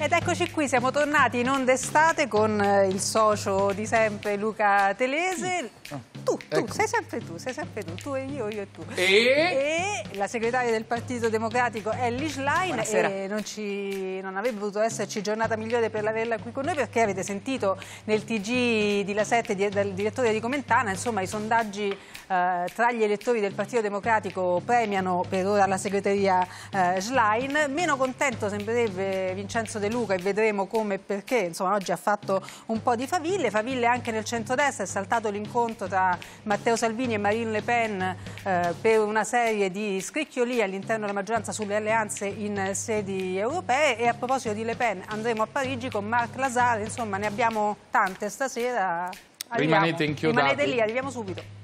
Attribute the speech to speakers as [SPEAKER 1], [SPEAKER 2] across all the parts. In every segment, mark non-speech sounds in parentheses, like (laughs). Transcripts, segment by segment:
[SPEAKER 1] Ed eccoci qui, siamo tornati in onda estate con eh, il socio di sempre Luca Telese. Tu, tu, ecco. sei sempre tu, sei sempre tu, tu e io, io e tu. E, e la segretaria del Partito Democratico è Liz e non, ci, non, avrebbe potuto esserci giornata migliore per averla qui con noi perché avete sentito nel TG di La 7 dal direttore di Comentana, insomma i sondaggi eh, tra gli elettori del Partito Democratico premiano per ora la segreteria eh, Schlein. Meno contento sembrerebbe Vincenzo De De Luca e vedremo come e perché, insomma oggi ha fatto un po' di faville, faville anche nel centrodestra, è saltato l'incontro tra Matteo Salvini e Marine Le Pen eh, per una serie di scricchioli all'interno della maggioranza sulle alleanze in sedi europee e a proposito di Le Pen andremo a Parigi con Marc Lazare, insomma ne abbiamo tante stasera. Arriviamo. Rimanete inchiodati. Rimanete lì, arriviamo subito.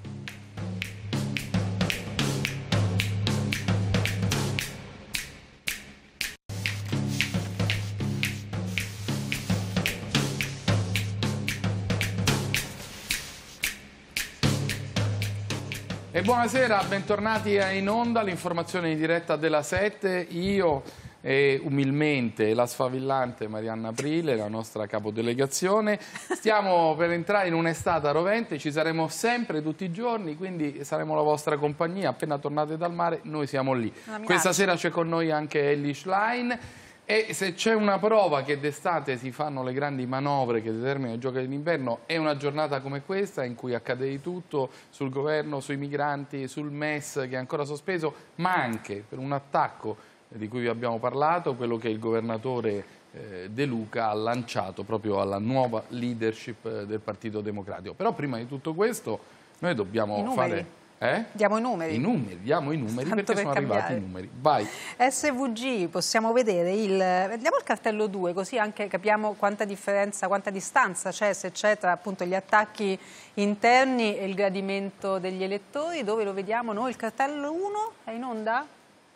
[SPEAKER 2] buonasera, bentornati in onda, l'informazione in diretta della 7. Io e umilmente la sfavillante Marianna Aprile, la nostra capodelegazione. Stiamo per entrare in un'estate rovente, ci saremo sempre tutti i giorni, quindi saremo la vostra compagnia. Appena tornate dal mare, noi siamo lì. Questa sera c'è con noi anche Ellie Schlein e se c'è una prova che d'estate si fanno le grandi manovre che determinano i giochi dell'inverno, è una giornata come questa in cui accade di tutto sul governo, sui migranti, sul MES che è ancora sospeso, ma anche per un attacco di cui vi abbiamo parlato, quello che il governatore eh, De Luca ha lanciato proprio alla nuova leadership eh, del Partito Democratico. Però prima di tutto questo noi dobbiamo fare eh?
[SPEAKER 1] Diamo i numeri. I numeri,
[SPEAKER 2] diamo i numeri Tanto perché per sono cambiare. arrivati i numeri. Vai.
[SPEAKER 1] SVG, possiamo vedere il... Vediamo il cartello 2, così anche capiamo quanta differenza, quanta distanza c'è, se c'è tra appunto gli attacchi interni e il gradimento degli elettori. Dove lo vediamo noi? Il cartello 1 è in onda?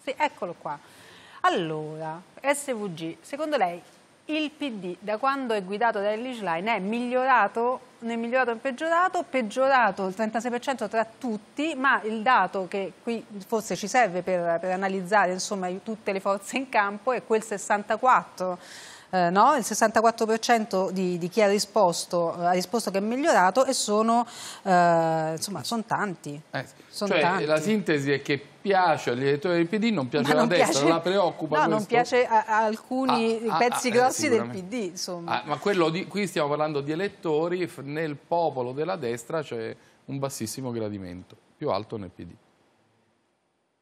[SPEAKER 1] Sì, eccolo qua. Allora, SVG, secondo lei il PD da quando è guidato da Ellis Line è migliorato, non migliorato o peggiorato, peggiorato il 36% tra tutti, ma il dato che qui forse ci serve per, per analizzare insomma, tutte le forze in campo è quel 64%. Eh, no? il 64% di, di, chi ha risposto, ha risposto che è migliorato e sono, eh, insomma, sono tanti. Eh, son cioè, tanti. La
[SPEAKER 2] sintesi è che piace agli elettori del PD, non piace alla destra, piace... la preoccupa. No, questo? non piace
[SPEAKER 1] a, a alcuni ah, ah pezzi ah, grossi eh, del PD. Insomma.
[SPEAKER 2] Ah, ma quello di, qui stiamo parlando di elettori, nel popolo della destra c'è un bassissimo gradimento, più alto nel PD.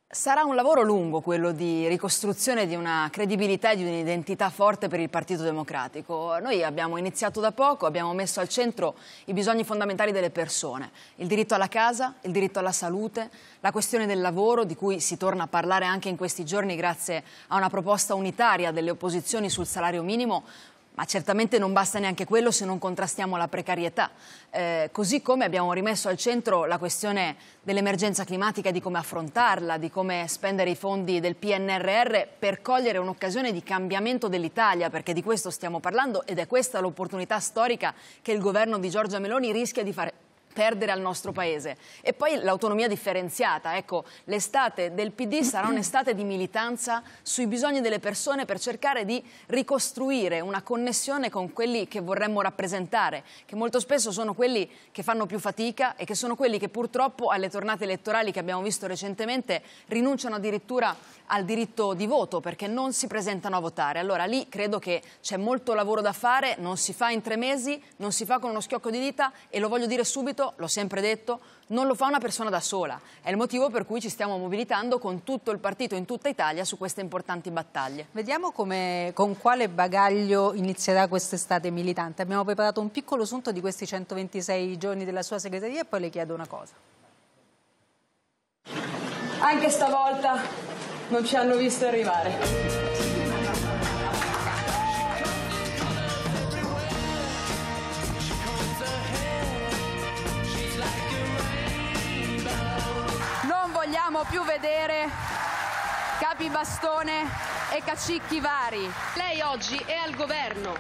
[SPEAKER 3] Sarà un lavoro lungo quello di ricostruzione di una credibilità e di un'identità forte per il Partito Democratico. Noi abbiamo iniziato da poco, abbiamo messo al centro i bisogni fondamentali delle persone, il diritto alla casa, il diritto alla salute, la questione del lavoro di cui si torna a parlare anche in questi giorni grazie a una proposta unitaria delle opposizioni sul salario minimo, ma certamente non basta neanche quello se non contrastiamo la precarietà. Eh, così come abbiamo rimesso al centro la questione dell'emergenza climatica, di come affrontarla, di come spendere i fondi del PNRR per cogliere un'occasione di cambiamento dell'Italia, perché di questo stiamo parlando ed è questa l'opportunità storica che il governo di Giorgia Meloni rischia di fare perdere al nostro paese. E poi l'autonomia differenziata, ecco, l'estate del PD sarà un'estate di militanza sui bisogni delle persone per cercare di ricostruire una connessione con quelli che vorremmo rappresentare, che molto spesso sono quelli che fanno più fatica e che sono quelli che purtroppo alle tornate elettorali che abbiamo visto recentemente rinunciano addirittura al diritto di voto perché non si presentano a votare. Allora lì credo che c'è molto lavoro da fare, non si fa in tre mesi, non si fa con uno schiocco di dita e lo voglio dire subito l'ho sempre detto, non lo fa una persona da sola. È il motivo per cui ci stiamo mobilitando
[SPEAKER 1] con tutto il partito in tutta Italia su queste importanti battaglie. Vediamo come, con quale bagaglio inizierà quest'estate militante. Abbiamo preparato un piccolo sunto di questi 126 giorni della sua segreteria e poi le chiedo una cosa. Anche
[SPEAKER 3] stavolta non ci hanno visto arrivare. vogliamo più vedere capi bastone e cacicchi vari. Lei oggi è al governo,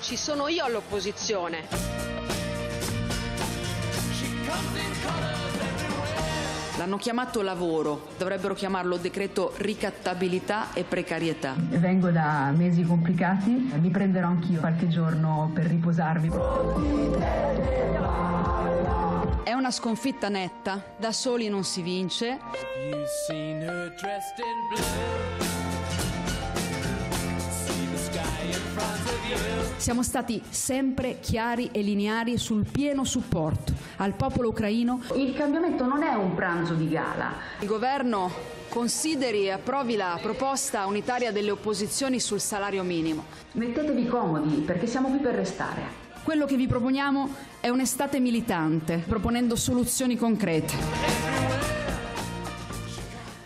[SPEAKER 3] ci sono io all'opposizione. L'hanno chiamato lavoro, dovrebbero chiamarlo decreto ricattabilità e precarietà. Vengo da mesi complicati, mi prenderò anch'io qualche giorno per riposarmi. È una sconfitta netta, da soli non si vince. Siamo stati sempre chiari e lineari sul pieno supporto al popolo ucraino. Il cambiamento non è un pranzo di gala. Il governo consideri e approvi la proposta unitaria delle opposizioni sul salario minimo. Mettetevi comodi perché siamo qui per restare. Quello che vi proponiamo è un'estate militante, proponendo soluzioni concrete.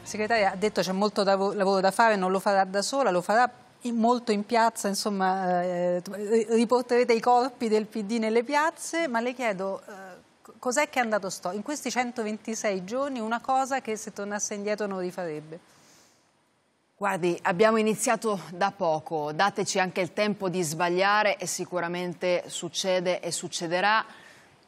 [SPEAKER 1] Segretaria ha detto c'è molto lavoro da fare, non lo farà da sola, lo farà molto in piazza, insomma, eh, eh riporterete i corpi del PD nelle piazze, ma le chiedo eh, cos'è che è andato storto? In questi 126 giorni una cosa che se tornasse indietro non rifarebbe.
[SPEAKER 3] Guardi, abbiamo iniziato da poco, dateci anche il tempo di sbagliare e sicuramente succede e succederà.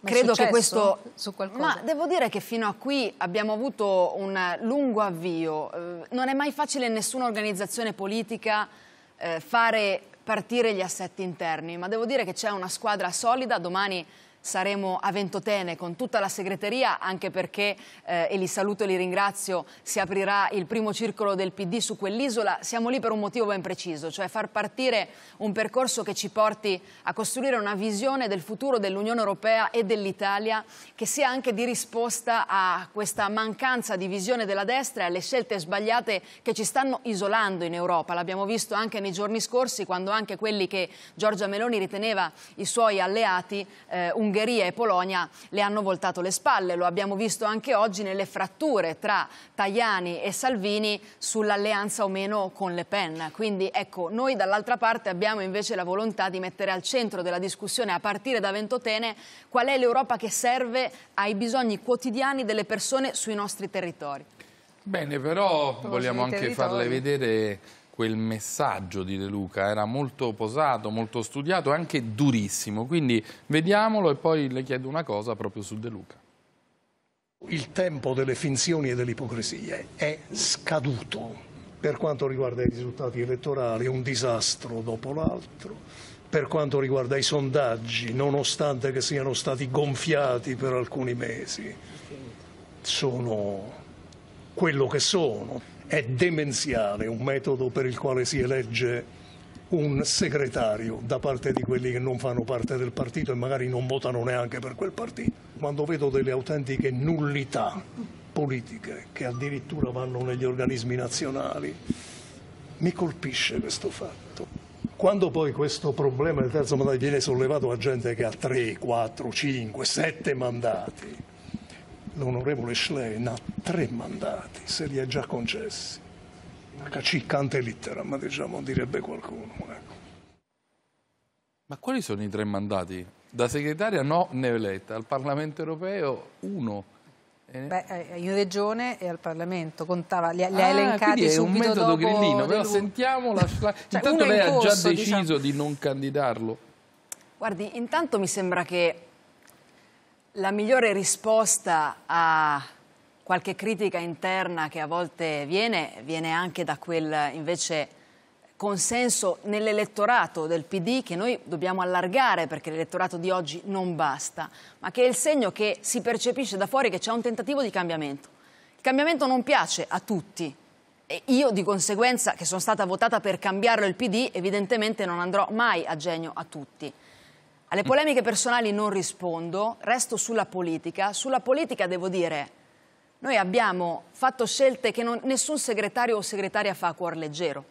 [SPEAKER 3] Ma Credo che questo. Su qualcosa? Ma devo dire che fino a qui abbiamo avuto un lungo avvio. Eh, non è mai facile in nessuna organizzazione politica eh, fare partire gli assetti interni, ma devo dire che c'è una squadra solida, domani saremo a Ventotene con tutta la segreteria, anche perché, eh, e li saluto e li ringrazio, si aprirà il primo circolo del PD su quell'isola. Siamo lì per un motivo ben preciso, cioè far partire un percorso che ci porti a costruire una visione del futuro dell'Unione Europea e dell'Italia che sia anche di risposta a questa mancanza di visione della destra e alle scelte sbagliate che ci stanno isolando in Europa. L'abbiamo visto anche nei giorni scorsi, quando anche quelli che Giorgia Meloni riteneva i suoi alleati, eh, un Ungheria e Polonia le hanno voltato le spalle, lo abbiamo visto anche oggi nelle fratture tra Tajani e Salvini sull'alleanza o meno con Le Pen. Quindi ecco, noi dall'altra parte abbiamo invece la volontà di mettere al centro della discussione a partire da Ventotene qual è l'Europa che serve ai bisogni quotidiani delle persone sui nostri territori.
[SPEAKER 4] Bene,
[SPEAKER 2] però vogliamo anche territori. farle vedere quel messaggio di De Luca era molto posato, molto studiato e anche durissimo. Quindi vediamolo e poi le chiedo una cosa proprio su De Luca.
[SPEAKER 4] Il tempo delle finzioni e delle ipocrisie è scaduto. Per quanto riguarda i risultati elettorali, un disastro dopo l'altro. Per quanto riguarda i sondaggi, nonostante che siano stati gonfiati per alcuni mesi, sono quello che sono. È demenziale un metodo per il quale si elegge un segretario da parte di quelli che non fanno parte del partito e magari non votano neanche per quel partito. Quando vedo delle autentiche nullità politiche che addirittura vanno negli organismi nazionali, mi colpisce questo fatto. Quando poi questo problema del terzo mandato viene sollevato a gente che ha 3, 4, 5, 7 mandati, l'onorevole Schlein ha tre mandati, se li ha già concessi. HC cante littera, ma diciamo direbbe qualcuno. Ecco.
[SPEAKER 2] Ma quali sono i tre mandati? Da segretaria no, ne ho eletta, al Parlamento europeo uno.
[SPEAKER 1] Beh, eh, in regione e al Parlamento contava, li, ha ah, elencati è un
[SPEAKER 2] metodo grillino, però sentiamo la (laughs) cioè, Intanto lei corso, ha già diciamo. deciso diciamo... di non candidarlo.
[SPEAKER 3] Guardi, intanto mi sembra che la migliore risposta a qualche critica interna che a volte viene, viene anche da quel invece consenso nell'elettorato del PD che noi dobbiamo allargare perché l'elettorato di oggi non basta, ma che è il segno che si percepisce da fuori che c'è un tentativo di cambiamento. Il cambiamento non piace a tutti, e io di conseguenza, che sono stata votata per cambiarlo il PD, evidentemente non andrò mai a genio a tutti. Alle mm. polemiche personali non rispondo, resto sulla politica. Sulla politica devo dire, noi abbiamo fatto scelte che non, nessun segretario o segretaria fa a cuor leggero.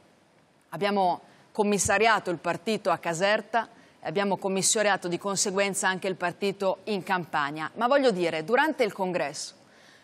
[SPEAKER 3] Abbiamo commissariato il partito a Caserta e abbiamo commissariato di conseguenza anche il partito in Campania. Ma voglio dire, durante il congresso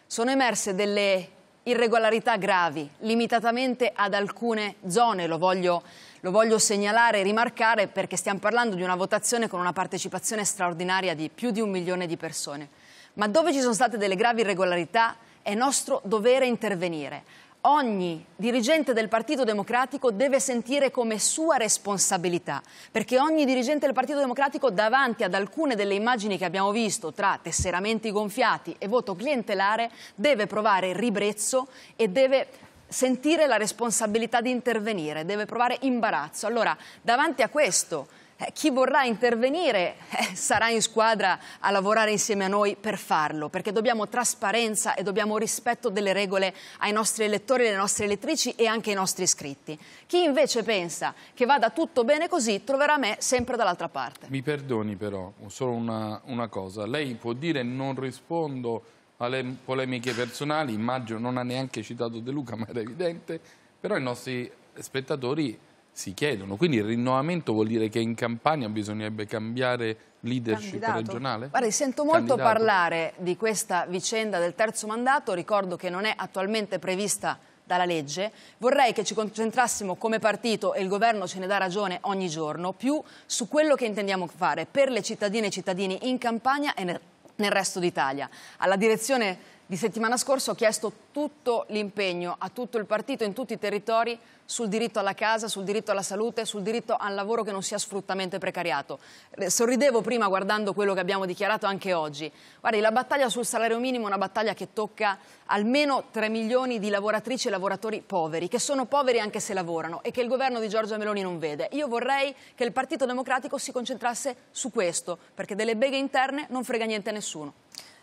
[SPEAKER 3] sono emerse delle irregolarità gravi, limitatamente ad alcune zone, lo voglio dire. Lo voglio segnalare e rimarcare perché stiamo parlando di una votazione con una partecipazione straordinaria di più di un milione di persone. Ma dove ci sono state delle gravi irregolarità è nostro dovere intervenire. Ogni dirigente del Partito Democratico deve sentire come sua responsabilità, perché ogni dirigente del Partito Democratico davanti ad alcune delle immagini che abbiamo visto tra tesseramenti gonfiati e voto clientelare deve provare ribrezzo e deve sentire la responsabilità di intervenire, deve provare imbarazzo. Allora, davanti a questo, eh, chi vorrà intervenire eh, sarà in squadra a lavorare insieme a noi per farlo, perché dobbiamo trasparenza e dobbiamo rispetto delle regole ai nostri elettori, alle nostre elettrici e anche ai nostri iscritti. Chi invece pensa che vada tutto bene così troverà me sempre dall'altra parte.
[SPEAKER 2] Mi perdoni però, solo una, una cosa. Lei può dire non rispondo alle polemiche personali, immagino non ha neanche citato De Luca, (laughs) ma era evidente, però i nostri spettatori si chiedono. Quindi il rinnovamento vuol dire che in campagna bisognerebbe cambiare leadership Candidato. regionale? Guarda, sento molto Candidato.
[SPEAKER 3] parlare di questa vicenda del terzo mandato, ricordo che non è attualmente prevista dalla legge, vorrei che ci concentrassimo come partito, e il governo ce ne dà ragione ogni giorno, più su quello che intendiamo fare per le cittadine e i cittadini in campagna e nel nel resto d'Italia. Alla direzione di settimana scorsa ho chiesto tutto l'impegno a tutto il partito in tutti i territori sul diritto alla casa, sul diritto alla salute, sul diritto al lavoro che non sia sfruttamento e precariato. Eh, sorridevo prima guardando quello che abbiamo dichiarato anche oggi. Guardi, la battaglia sul salario minimo è una battaglia che tocca almeno 3 milioni di lavoratrici e lavoratori poveri, che sono poveri anche se lavorano e che il governo di Giorgia Meloni non vede. Io vorrei che il Partito Democratico si concentrasse su questo, perché delle beghe interne non frega niente a nessuno.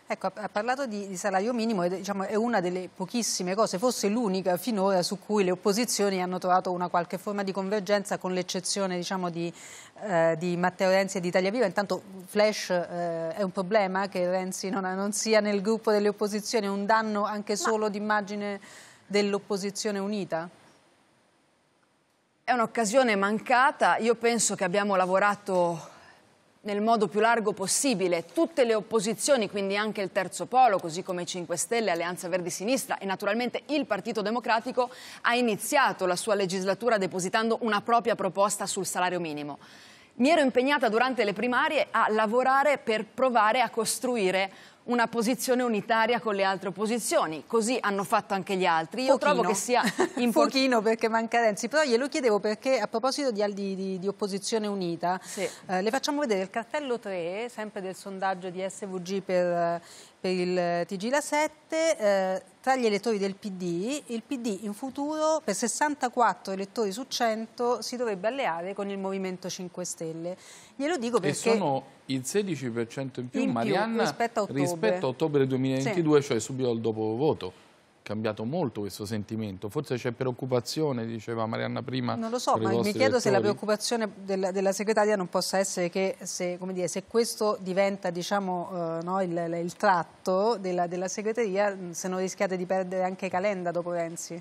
[SPEAKER 1] Ecco, ha parlato di, di salario minimo e diciamo, è una delle pochissime cose, forse l'unica finora su cui le opposizioni hanno trovato una qualche forma di convergenza con l'eccezione diciamo, di, eh, di, Matteo Renzi e di Italia Viva. Intanto Flash eh, è un problema che Renzi non, non, sia nel gruppo delle opposizioni, è un danno anche solo Ma... d'immagine dell'opposizione unita? È un'occasione mancata, io penso
[SPEAKER 3] che abbiamo lavorato nel modo più largo possibile tutte le opposizioni, quindi anche il Terzo Polo, così come i 5 Stelle, Alleanza Verdi Sinistra e naturalmente il Partito Democratico, ha iniziato la sua legislatura depositando una propria proposta sul salario minimo. Mi ero impegnata durante le primarie a lavorare per provare a costruire una posizione unitaria con le altre opposizioni. Così hanno fatto anche gli altri. Io Pochino. trovo che sia (laughs)
[SPEAKER 1] importante. Pochino perché manca Renzi, però glielo chiedevo perché a proposito di, di, di opposizione unita, sì. eh, le facciamo vedere il cartello 3, sempre del sondaggio di SVG per eh, per il TG La 7, eh, tra gli elettori del PD, il PD in futuro per 64 elettori su 100 si dovrebbe alleare con il Movimento 5 Stelle. Glielo dico perché... E sono
[SPEAKER 2] il 16% in più, in Marianna, più rispetto, a rispetto a ottobre, 2022, sì. cioè subito dopo voto cambiato molto questo sentimento, forse c'è preoccupazione, diceva Marianna prima. Non lo so, ma mi chiedo elettori. se la
[SPEAKER 1] preoccupazione della, della, segretaria non possa essere che se, dire, se questo diventa diciamo, eh, no, il, il, tratto della, della segreteria, se non rischiate di perdere anche Calenda dopo Renzi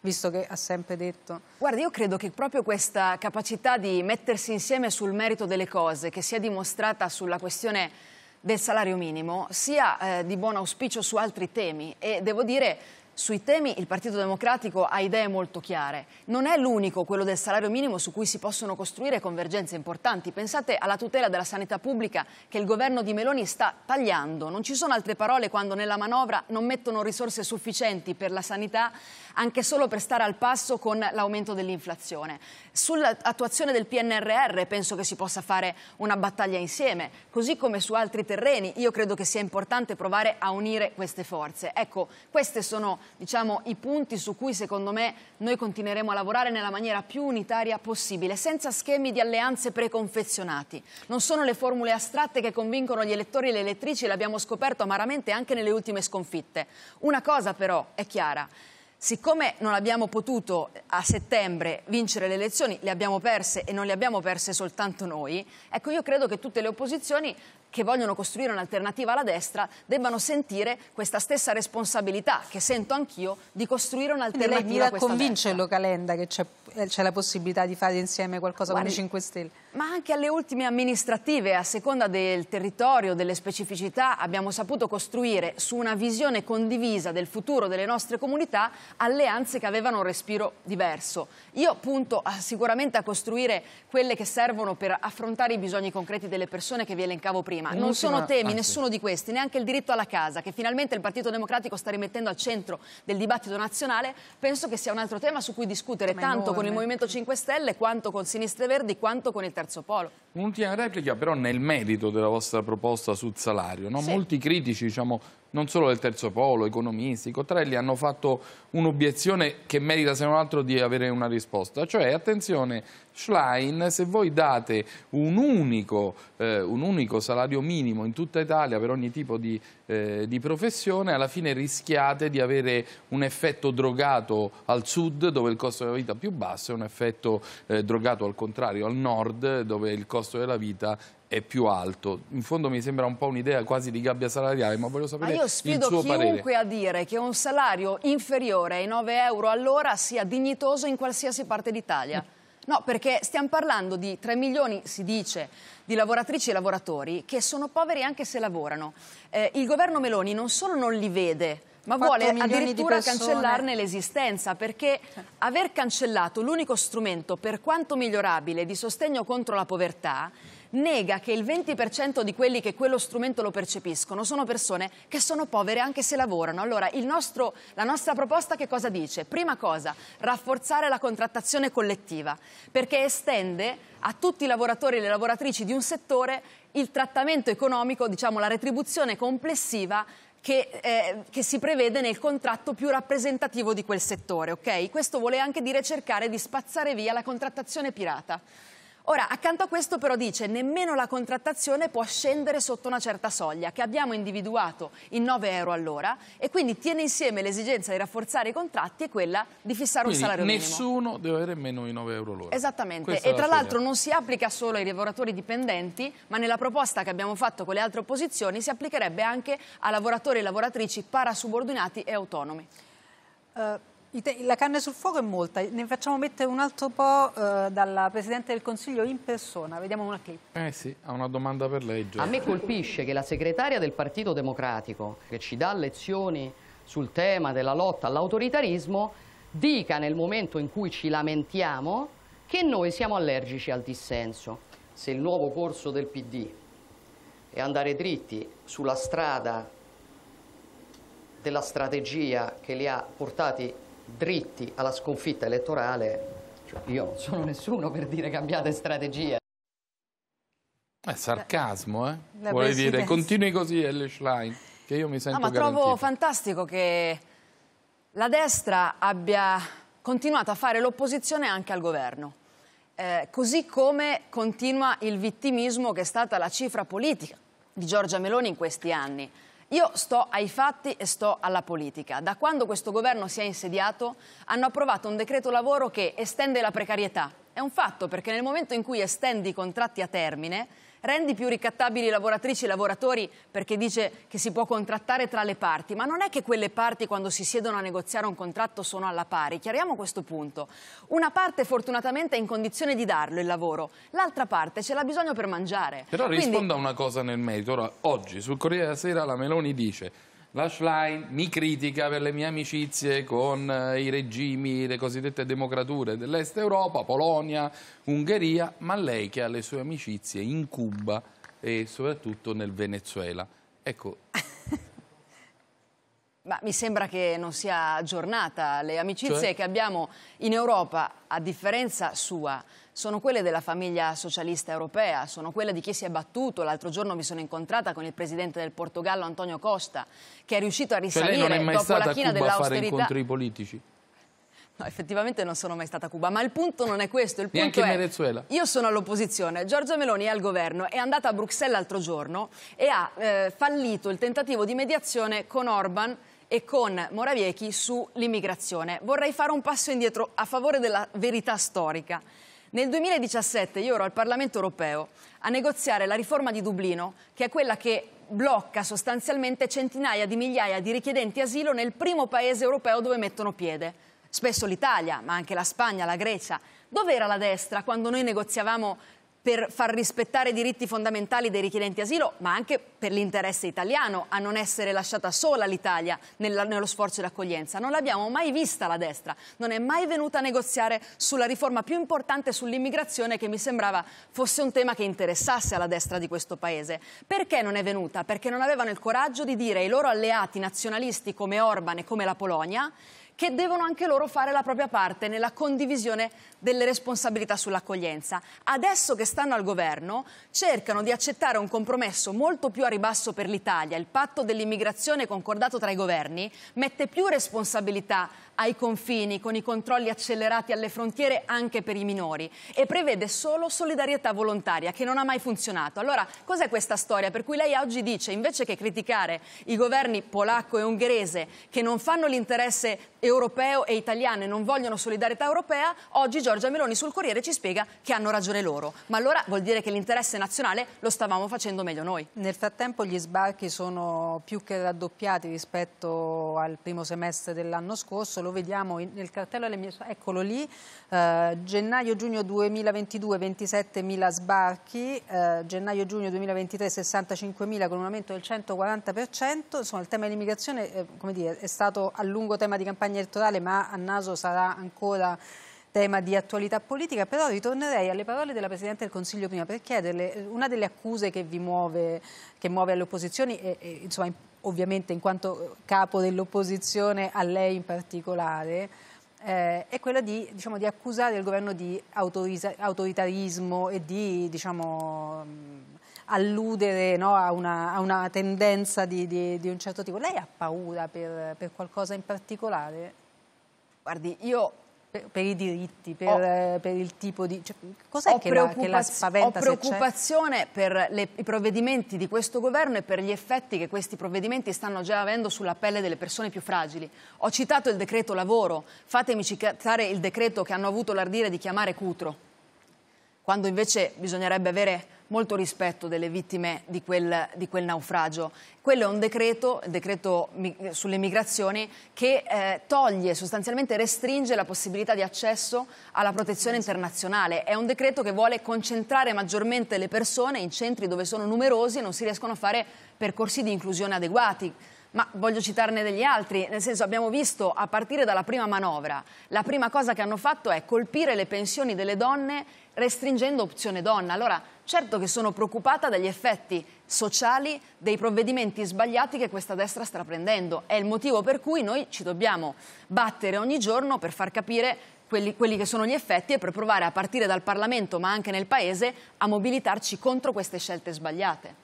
[SPEAKER 1] visto che ha sempre detto.
[SPEAKER 3] Guarda, io credo che proprio questa capacità di mettersi insieme sul merito delle cose, che si è dimostrata sulla questione del salario minimo, sia eh, di buon auspicio su altri temi e devo dire sui temi il Partito Democratico ha idee molto chiare. Non è l'unico quello del salario minimo su cui si possono costruire convergenze importanti. Pensate alla tutela della sanità pubblica che il governo di Meloni sta tagliando. Non ci sono altre parole quando nella manovra non mettono risorse sufficienti per la sanità anche solo per stare al passo con l'aumento dell'inflazione. Sull'attuazione del PNRR penso che si possa fare una battaglia insieme, così come su altri terreni. Io credo che sia importante provare a unire queste forze. Ecco, questi sono diciamo, i punti su cui secondo me noi continueremo a lavorare nella maniera più unitaria possibile, senza schemi di alleanze preconfezionati. Non sono le formule astratte che convincono gli elettori e le elettrici, l'abbiamo scoperto amaramente anche nelle ultime sconfitte. Una cosa però è chiara. Siccome non abbiamo potuto eh, a settembre vincere le elezioni, le abbiamo perse e non le abbiamo perse soltanto noi, ecco io credo che tutte le opposizioni che vogliono costruire un'alternativa alla destra debbano sentire questa stessa responsabilità che sento anch'io di costruire un'alternativa Quindi lei mi convince destra.
[SPEAKER 1] lo Calenda che eh, c'è, la possibilità di fare insieme qualcosa Guardi, con i 5 Stelle?
[SPEAKER 3] Ma anche alle ultime amministrative, a seconda del territorio, delle specificità, abbiamo saputo costruire su una visione condivisa del futuro delle nostre comunità alleanze che avevano un respiro diverso. Io punto a, ah, sicuramente a costruire quelle che servono per affrontare i bisogni concreti delle persone che vi elencavo prima prima. Non sono temi, anzi. nessuno di questi, neanche il diritto alla casa, che finalmente il Partito Democratico sta rimettendo al centro del dibattito nazionale, penso che sia un altro tema su cui discutere Ma tanto enorme. con il Movimento 5 Stelle, quanto con Sinistre Verdi, quanto con il
[SPEAKER 2] Terzo Polo. Un'ultima replica però nel merito della vostra proposta sul salario. No? Sì. Molti critici diciamo, non solo del terzo polo, economisti, Cottarelli hanno fatto un'obiezione che merita se non altro di avere una risposta, cioè attenzione Schlein, se voi date un unico, eh, un unico salario minimo in tutta Italia per ogni tipo di, eh, di professione, alla fine rischiate di avere un effetto drogato al sud dove il costo della vita è più basso e un effetto eh, drogato al contrario al nord dove il costo della vita è più alto. In fondo mi sembra un po' un'idea quasi di gabbia salariale, ma voglio sapere ma io sfido chiunque parere. a
[SPEAKER 3] dire che un salario inferiore ai 9 euro all'ora sia dignitoso in qualsiasi parte d'Italia. No, perché stiamo parlando di 3 milioni, si dice, di lavoratrici e lavoratori che sono poveri anche se lavorano. Eh, il governo Meloni non solo non li vede, ma vuole addirittura cancellarne l'esistenza perché aver cancellato l'unico strumento per quanto migliorabile di sostegno contro la povertà nega che il 20% di quelli che quello strumento lo percepiscono sono persone che sono povere anche se lavorano. Allora, nostro, la nostra proposta che cosa dice? Prima cosa, rafforzare la contrattazione collettiva, perché estende a tutti i lavoratori e le lavoratrici di un settore il trattamento economico, diciamo la retribuzione complessiva che, eh, che, si prevede nel contratto più rappresentativo di quel settore. Okay? Questo vuole anche dire cercare di spazzare via la contrattazione pirata. Ora, accanto a questo però dice nemmeno la contrattazione può scendere sotto una certa soglia che abbiamo individuato in 9 euro all'ora e quindi tiene insieme l'esigenza di rafforzare i contratti e quella di fissare quindi un salario nessuno
[SPEAKER 2] minimo. Nessuno deve avere meno di 9 euro all'ora. Esattamente Questa e tra l'altro non
[SPEAKER 3] si applica solo ai lavoratori dipendenti ma nella proposta che abbiamo fatto con le altre opposizioni si applicherebbe anche a lavoratori e lavoratrici parasubordinati e autonomi.
[SPEAKER 1] Uh. La carne sul fuoco è molta, ne facciamo mettere un altro po' eh, dalla Presidente del Consiglio in persona, vediamo una clip.
[SPEAKER 2] Eh sì, ha una domanda per lei. Giusto. A me colpisce che la segretaria del Partito
[SPEAKER 3] Democratico, che ci dà lezioni sul tema della lotta all'autoritarismo, dica nel momento in cui ci lamentiamo che noi siamo allergici al dissenso. Se il nuovo corso del PD è andare dritti sulla strada della strategia che li ha portati dritti alla sconfitta elettorale, cioè io non sono nessuno per dire cambiate strategia.
[SPEAKER 2] È sarcasmo, eh? Vuole dire, continui così, L. Schlein, che io mi sento no, ma garantito. trovo
[SPEAKER 3] fantastico che la destra abbia continuato a fare l'opposizione anche al governo. Eh, così come continua il vittimismo che è stata la cifra politica di Giorgia Meloni in questi anni. Io sto ai fatti e sto alla politica. Da quando questo governo si è insediato hanno approvato un decreto lavoro che estende la precarietà. È un fatto perché nel momento in cui estendi i contratti a termine rendi più ricattabili lavoratrici e lavoratori perché dice che si può contrattare tra le parti, ma non è che quelle parti quando si siedono a negoziare un contratto sono alla pari, chiariamo questo punto. Una parte fortunatamente è in condizione di darlo il lavoro, l'altra parte ce l'ha bisogno per mangiare. Però risponda Quindi... a
[SPEAKER 2] una cosa nel merito, Ora, oggi sul Corriere della Sera la Meloni dice la mi critica per le mie amicizie con eh, i regimi, le cosiddette democrature dell'Est Europa, Polonia, Ungheria, ma lei che ha le sue amicizie in Cuba e soprattutto nel Venezuela. Ecco. (laughs)
[SPEAKER 3] ma mi sembra che non sia aggiornata le amicizie cioè? che abbiamo in Europa, a differenza sua, sono quelle della famiglia socialista europea, sono quelle di chi si è battuto. L'altro giorno mi sono incontrata con il presidente del Portogallo Antonio Costa, che è riuscito a risalire cioè lei non è mai dopo la china dell'austerità. fare incontri politici. No, effettivamente non sono mai stata a Cuba, ma il punto non è questo. Il punto è, Venezuela. Io sono all'opposizione, Giorgio Meloni è al governo, è andata a Bruxelles l'altro giorno e ha eh, fallito il tentativo di mediazione con Orban e con Moraviechi sull'immigrazione. Vorrei fare un passo indietro a favore della verità storica. Nel 2017 io ero al Parlamento europeo a negoziare la riforma di Dublino, che è quella che blocca sostanzialmente centinaia di migliaia di richiedenti asilo nel primo paese europeo dove mettono piede. Spesso l'Italia, ma anche la Spagna, la Grecia. Dov'era la destra quando noi negoziavamo per far rispettare i diritti fondamentali dei richiedenti asilo, ma anche per l'interesse italiano a non essere lasciata sola l'Italia nello sforzo di accoglienza. Non l'abbiamo mai vista la destra, non è mai venuta a negoziare sulla riforma più importante sull'immigrazione che mi sembrava fosse un tema che interessasse alla destra di questo Paese. Perché non è venuta? Perché non avevano il coraggio di dire ai loro alleati nazionalisti come Orban e come la Polonia che devono anche loro fare la propria parte nella condivisione delle responsabilità sull'accoglienza. Adesso che stanno al governo cercano di accettare un compromesso molto più a ribasso per l'Italia. Il patto dell'immigrazione concordato tra i governi mette più responsabilità ai confini, con i controlli accelerati alle frontiere anche per i minori e prevede solo solidarietà volontaria, che non ha mai funzionato. Allora, cos'è questa storia per cui lei oggi dice, invece che criticare i governi polacco e ungherese che non fanno l'interesse europeo e italiano e non vogliono solidarietà europea, oggi Giorgia Meloni sul Corriere ci spiega che hanno ragione loro. Ma allora vuol dire che l'interesse nazionale lo stavamo facendo meglio noi.
[SPEAKER 1] Nel frattempo gli sbarchi sono più che raddoppiati rispetto al primo semestre dell'anno scorso, lo vediamo nel cartello, eccolo lì, eh, gennaio-giugno 2022 27.000 sbarchi, eh, gennaio-giugno 2023 65.000 con un aumento del 140%, insomma il tema dell'immigrazione eh, è stato a lungo tema di campagna elettorale ma a naso sarà ancora tema di attualità politica, però ritornerei alle parole della Presidente del Consiglio prima per chiederle eh, una delle accuse che vi muove, che muove alle opposizioni e, e insomma ovviamente in quanto capo dell'opposizione, a lei in particolare, eh, è quella di, diciamo, di, accusare il governo di autoritarismo e di diciamo, mm, alludere no, a, una, a, una, tendenza di, di, di, un certo tipo. Lei ha paura per, per qualcosa in particolare? Guardi, io per, i diritti, per, oh. per, il tipo di... Cioè, cos'è che, la, che la spaventa? Ho preoccupazione
[SPEAKER 3] per le, i provvedimenti di questo governo e per gli effetti che questi provvedimenti stanno già avendo sulla pelle delle persone più fragili. Ho citato il decreto lavoro, fatemi citare il decreto che hanno avuto l'ardire di chiamare Cutro, quando invece bisognerebbe avere molto rispetto delle vittime di quel, di quel naufragio. Quello è un decreto, il decreto sulle migrazioni, che eh, toglie, sostanzialmente restringe la possibilità di accesso alla protezione internazionale. È un decreto che vuole concentrare maggiormente le persone in centri dove sono numerosi e non si riescono a fare percorsi di inclusione adeguati. Ma voglio citarne degli altri, nel senso abbiamo visto a partire dalla prima manovra, la prima cosa che hanno fatto è colpire le pensioni delle donne restringendo opzione donna. Allora, certo che sono preoccupata dagli effetti sociali dei provvedimenti sbagliati che questa destra sta prendendo. È il motivo per cui noi ci dobbiamo battere ogni giorno per far capire quelli, quelli, che sono gli effetti e per provare a partire dal Parlamento ma anche nel Paese a mobilitarci contro queste scelte sbagliate.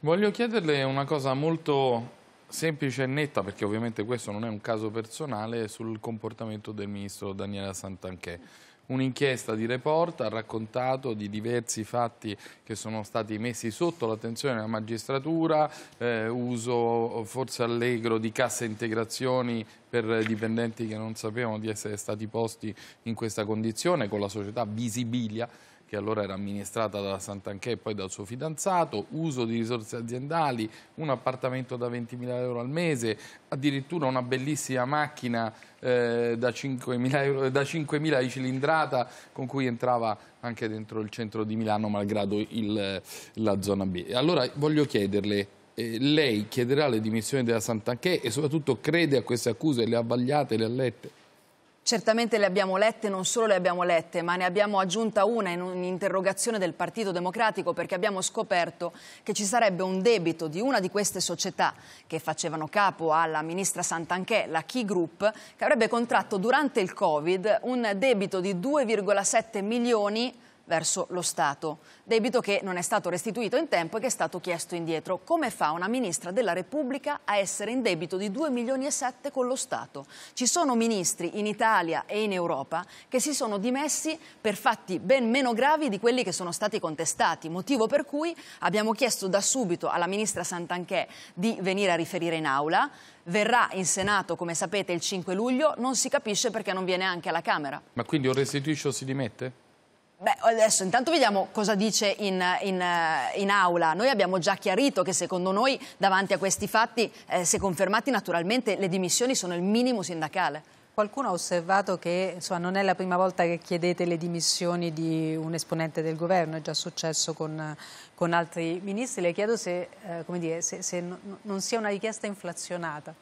[SPEAKER 2] Voglio chiederle una cosa molto semplice e netta, perché ovviamente questo non è un caso personale, sul comportamento del ministro Daniela Santanchè. Un'inchiesta di report ha raccontato di diversi fatti che sono stati messi sotto l'attenzione della magistratura, eh, uso forse allegro di cassa integrazioni per dipendenti che non sapevano di essere stati posti in questa condizione con la società Visibilia che allora era amministrata dalla Sant'Anchè e poi dal suo fidanzato, uso di risorse aziendali, un appartamento da 20.000 euro al mese, addirittura una bellissima macchina eh, da 5.000 di cilindrata con cui entrava anche dentro il centro di Milano malgrado il, la zona B. Allora voglio chiederle, eh, lei chiederà le dimissioni della Sant'Anchè e soprattutto crede a queste accuse, le ha vagliate, le ha lette? Certamente
[SPEAKER 3] le abbiamo lette, non solo le abbiamo lette, ma ne abbiamo aggiunta una in un'interrogazione del Partito Democratico perché abbiamo scoperto che ci sarebbe un debito di una di queste società che facevano capo alla ministra Santanchè, la Key Group, che avrebbe contratto durante il Covid un debito di 2,7 milioni verso lo Stato. Debito che non è stato restituito in tempo e che è stato chiesto indietro. Come fa una ministra della Repubblica a essere in debito di 2 milioni e 7 con lo Stato? Ci sono ministri in Italia e in Europa che si sono dimessi per fatti ben meno gravi di quelli che sono stati contestati, motivo per cui abbiamo chiesto da subito alla ministra Santanchè di venire a riferire in aula. Verrà in Senato, come sapete, il 5 luglio, non si capisce perché non viene anche alla Camera.
[SPEAKER 2] Ma quindi un restituisce o si dimette?
[SPEAKER 3] Beh, adesso intanto vediamo cosa dice in, in, in, aula. Noi abbiamo già chiarito che secondo noi davanti a questi fatti,
[SPEAKER 1] eh, se confermati naturalmente, le dimissioni sono il minimo sindacale. Qualcuno ha osservato che insomma, non è la prima volta che chiedete le dimissioni di un esponente del governo, è già successo con, con altri ministri. Le chiedo se, eh, dire, se, se non sia una richiesta inflazionata,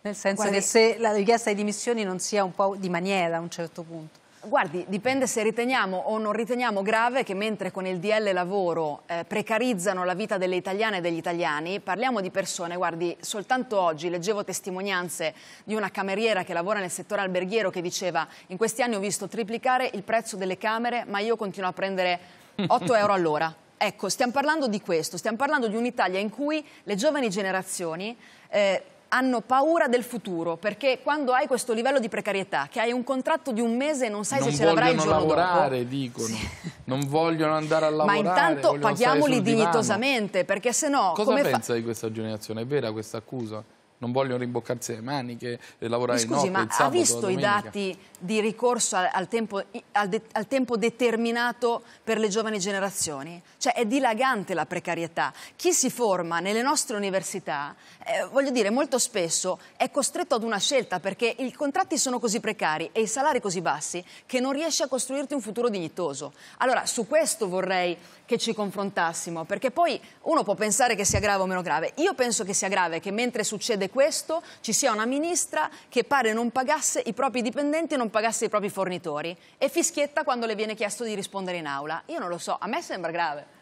[SPEAKER 1] nel senso Guardi... che se la richiesta di dimissioni non sia un po' di maniera a un certo punto.
[SPEAKER 3] Guardi, dipende se riteniamo o non riteniamo grave che mentre con il DL lavoro eh, precarizzano la vita delle italiane e degli italiani, parliamo di persone, guardi, soltanto oggi leggevo testimonianze di una cameriera che lavora nel settore alberghiero che diceva in questi anni ho visto triplicare il prezzo delle camere ma io continuo a prendere 8 euro all'ora. Ecco, stiamo parlando di questo, stiamo parlando di un'Italia in cui le giovani generazioni... Eh, hanno paura del futuro, perché quando hai questo livello di precarietà, che hai un contratto di un mese e non sai non se ce l'avrai il giorno lavorare,
[SPEAKER 2] dopo... Dicono. Sì. Non vogliono andare a lavorare. Ma intanto paghiamoli dignitosamente,
[SPEAKER 3] perché se no... Cosa pensa fa...
[SPEAKER 2] di questa generazione? È vera questa accusa? non vogliono rimboccarsi le maniche, e eh, lavorare Scusi, in notte, ma il sabato, ha visto i dati
[SPEAKER 3] di ricorso al, al, tempo, al, de, al, tempo, determinato per le giovani generazioni? Cioè è dilagante la precarietà. Chi si forma nelle nostre università, eh, voglio dire, molto spesso è costretto ad una scelta perché i contratti sono così precari e i salari così bassi che non riesce a costruirti un futuro dignitoso. Allora, su questo vorrei che ci confrontassimo, perché poi uno può pensare che sia grave o meno grave. Io penso che sia grave che mentre succede questo ci sia una ministra che pare non pagasse i propri dipendenti e non pagasse i propri fornitori e fischietta quando le viene chiesto di rispondere in aula. Io non lo so, a me sembra grave.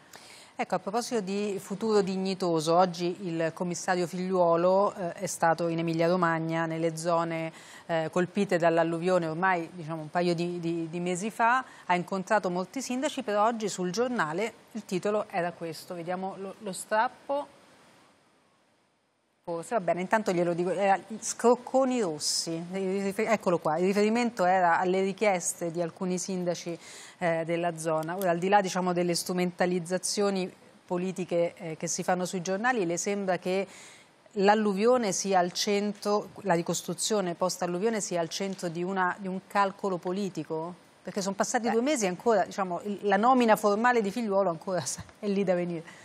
[SPEAKER 1] Ecco, a proposito di futuro dignitoso, oggi il commissario Figliuolo eh, è stato in Emilia-Romagna, nelle zone eh, colpite dall'alluvione ormai diciamo, un paio di, di, di mesi fa, ha incontrato molti sindaci, però oggi sul giornale il titolo era questo, vediamo lo, lo strappo. Forse, va bene, intanto glielo dico, era Scrocconi Rossi, eccolo qua, il riferimento era alle richieste di alcuni sindaci eh, della zona. Ora, al di là diciamo, delle strumentalizzazioni politiche eh, che si fanno sui giornali, le sembra che l'alluvione sia al centro, la ricostruzione post-alluvione sia al centro di, una, di, un calcolo politico? Perché sono passati Beh. due mesi e ancora diciamo, la nomina formale di figliuolo ancora (laughs) è lì da venire.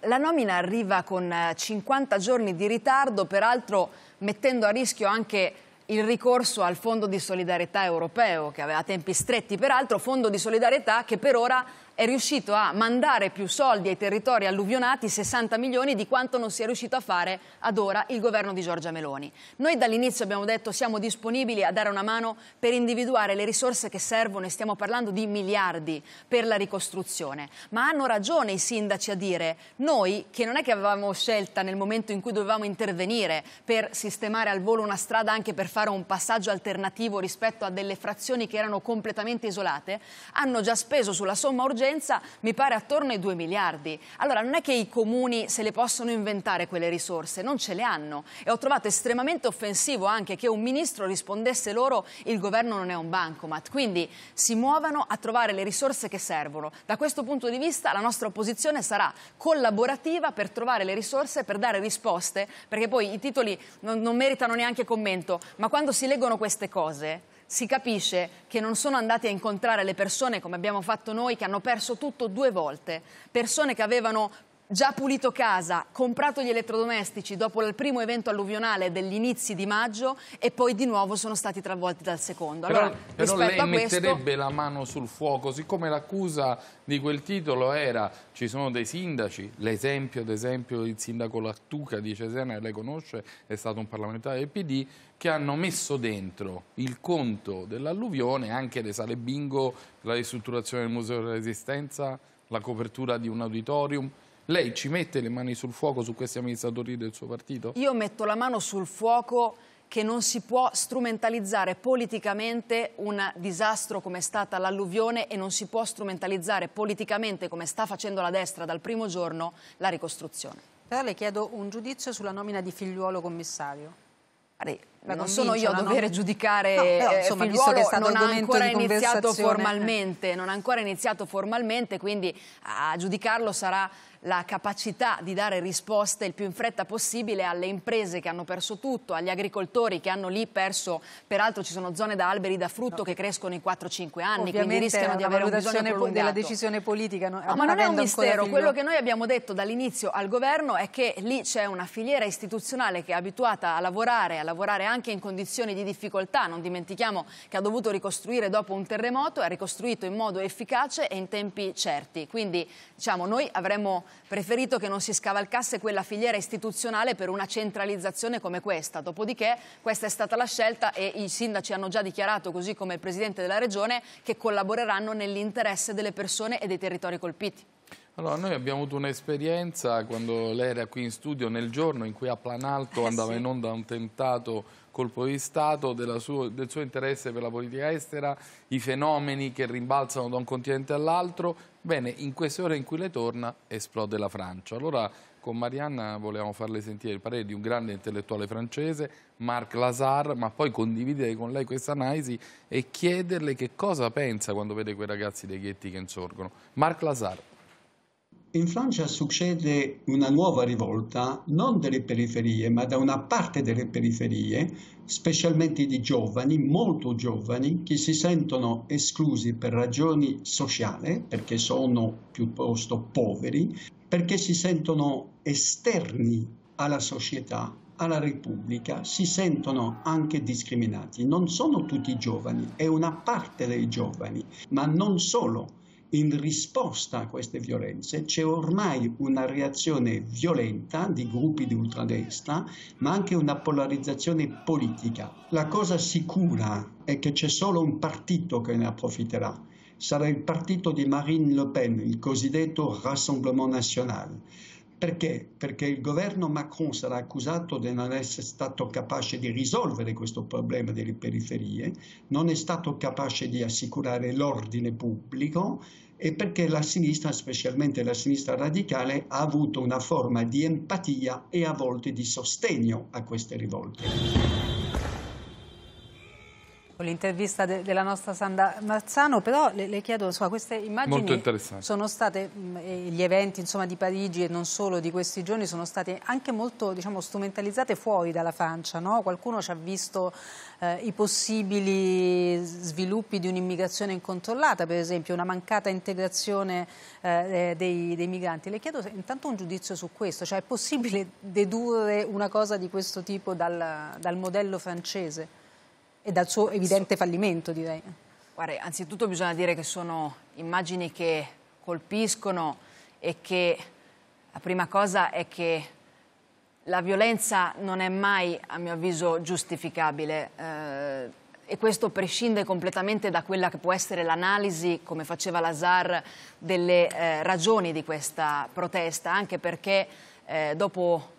[SPEAKER 1] La nomina arriva con 50 eh, giorni
[SPEAKER 3] di ritardo, peraltro mettendo a rischio anche il ricorso al Fondo di solidarietà europeo, che aveva tempi stretti peraltro, Fondo di solidarietà che per ora è riuscito a mandare più soldi ai territori alluvionati, 60 milioni, di quanto non sia riuscito a fare ad ora il governo di Giorgia Meloni. Noi dall'inizio abbiamo detto siamo disponibili a dare una mano per individuare le risorse che servono e stiamo parlando di miliardi per la ricostruzione, ma hanno ragione i sindaci a dire noi che non è che avevamo scelta nel momento in cui dovevamo intervenire per sistemare al volo una strada anche per fare un passaggio alternativo rispetto a delle frazioni che erano completamente isolate, hanno già speso sulla somma urgente urgenza mi pare attorno ai 2 miliardi. Allora non è che i comuni se le possono inventare quelle risorse, non ce le hanno. E ho trovato estremamente offensivo anche che un ministro rispondesse loro il governo non è un bancomat. Quindi si muovano a trovare le risorse che servono. Da questo punto di vista la nostra opposizione sarà collaborativa per trovare le risorse, per dare risposte, perché poi i titoli non, non meritano neanche commento, ma quando si leggono queste cose si capisce che non sono andati a incontrare le persone come abbiamo fatto noi che hanno perso tutto due volte, persone che avevano già pulito casa, comprato gli elettrodomestici dopo il primo evento alluvionale degli inizi di maggio e poi di nuovo sono stati travolti dal secondo. Però, allora, però lei metterebbe
[SPEAKER 2] la mano sul fuoco, siccome l'accusa di quel titolo era ci sono dei sindaci, l'esempio ad esempio il sindaco Lattuca di Cesena, lei conosce, è stato un parlamentare del PD, che hanno messo dentro il conto dell'alluvione anche le sale bingo, la ristrutturazione del Museo della Resistenza, la copertura di un auditorium. Lei ci mette le mani sul fuoco su questi amministratori del suo partito?
[SPEAKER 1] Io
[SPEAKER 3] metto la mano sul fuoco che non si può strumentalizzare politicamente un disastro come è stata l'alluvione e non si può strumentalizzare politicamente come sta facendo la destra dal primo giorno la ricostruzione. Però le chiedo un giudizio sulla nomina
[SPEAKER 1] di figliuolo commissario non, non sono io a dover non... giudicare no, però, eh, insomma, che è stato non ha ancora iniziato formalmente,
[SPEAKER 3] non ha ancora iniziato formalmente, quindi a giudicarlo sarà la capacità di dare risposte il più in fretta possibile alle imprese che hanno perso tutto, agli agricoltori che hanno lì perso, peraltro ci sono zone da alberi da frutto no. che crescono in 4-5 anni, Ovviamente quindi rischiano di avere un bisogno prolungato. della decisione
[SPEAKER 1] politica. No, ah,
[SPEAKER 3] ma non è un mistero, quello che noi abbiamo detto dall'inizio al governo è che lì c'è una filiera istituzionale che è abituata a lavorare, a lavorare anche in condizioni di difficoltà, non dimentichiamo che ha dovuto ricostruire dopo un terremoto e ha ricostruito in modo efficace e in tempi certi. Quindi diciamo, noi avremmo preferito che non si scavalcasse quella filiera istituzionale per una centralizzazione come questa. Dopodiché questa è stata la scelta e i sindaci hanno già dichiarato, così come il Presidente della Regione, che collaboreranno nell'interesse delle persone e dei territori colpiti.
[SPEAKER 2] Allora, noi abbiamo avuto un'esperienza quando lei era qui in studio nel giorno in cui a Planalto eh, andava sì. in onda un tentato colpo di Stato suo, del suo interesse per la politica estera, i fenomeni che rimbalzano da un continente all'altro. Bene, in queste ore in cui lei torna esplode la Francia. Allora con Marianna volevamo farle sentire il parere di un grande intellettuale francese, Marc Lazar, ma poi condividere con lei questa analisi e chiederle che cosa pensa quando vede quei ragazzi dei ghetti che insorgono. Marc Lazar.
[SPEAKER 5] In Francia succede una nuova rivolta non delle periferie, ma da una parte delle periferie, specialmente di giovani, molto giovani, che si sentono esclusi per ragioni sociali, perché sono piuttosto poveri, perché si sentono esterni alla società, alla Repubblica, si sentono anche discriminati. Non sono tutti giovani, è una parte dei giovani, ma non solo in risposta a queste violenze c'è ormai una reazione violenta di gruppi di ultradestra, ma anche una polarizzazione politica. La cosa sicura è che c'è solo un partito che ne approfitterà. Sarà il partito di Marine Le Pen, il cosiddetto Rassemblement National perché? Perché il governo Macron sarà accusato di non essere stato capace di risolvere questo problema delle periferie, non è stato capace di assicurare l'ordine pubblico e perché la sinistra, specialmente la sinistra radicale, ha avuto una forma di empatia e a volte di sostegno a queste rivolte.
[SPEAKER 1] L'intervista de della nostra Sandra Marzano, però le, le chiedo, insomma, queste immagini sono state, mh, mm, gli eventi insomma, di Parigi e non solo di questi giorni, sono state anche molto diciamo, strumentalizzate fuori dalla Francia, no? qualcuno ci ha visto eh, i possibili sviluppi di un'immigrazione incontrollata, per esempio una mancata integrazione eh, dei, dei, migranti. Le chiedo intanto un giudizio su questo, cioè è possibile (laughs) dedurre una cosa di questo tipo dal, dal modello francese? e dal suo evidente fallimento, direi.
[SPEAKER 3] Guarda, anzitutto bisogna dire che sono immagini che colpiscono e che la prima cosa è che la violenza non è mai, a mio avviso, giustificabile. Eh, e questo prescinde completamente da quella che può essere l'analisi, come faceva Lazar, delle eh, ragioni di questa protesta, anche perché eh, dopo